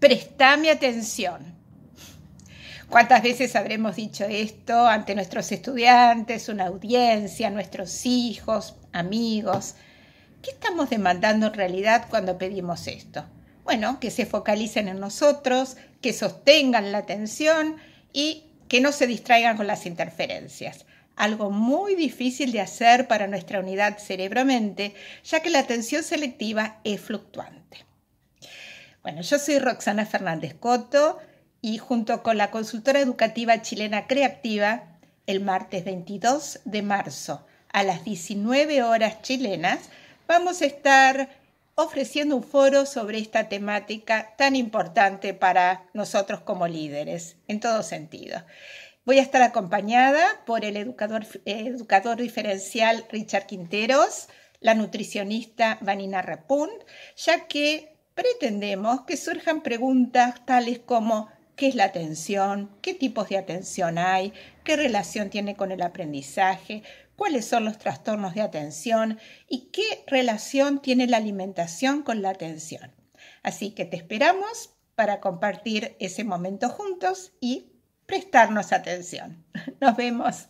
prestame atención. ¿Cuántas veces habremos dicho esto ante nuestros estudiantes, una audiencia, nuestros hijos, amigos? ¿Qué estamos demandando en realidad cuando pedimos esto? Bueno, que se focalicen en nosotros, que sostengan la atención y que no se distraigan con las interferencias. Algo muy difícil de hacer para nuestra unidad cerebro ya que la atención selectiva es fluctuante. Bueno, yo soy Roxana Fernández Coto y junto con la consultora educativa chilena Creativa, el martes 22 de marzo a las 19 horas chilenas, vamos a estar ofreciendo un foro sobre esta temática tan importante para nosotros como líderes, en todo sentido. Voy a estar acompañada por el educador, educador diferencial Richard Quinteros, la nutricionista Vanina Repunt, ya que pretendemos que surjan preguntas tales como ¿qué es la atención? ¿Qué tipos de atención hay? ¿Qué relación tiene con el aprendizaje? ¿Cuáles son los trastornos de atención? ¿Y qué relación tiene la alimentación con la atención? Así que te esperamos para compartir ese momento juntos y prestarnos atención. Nos vemos.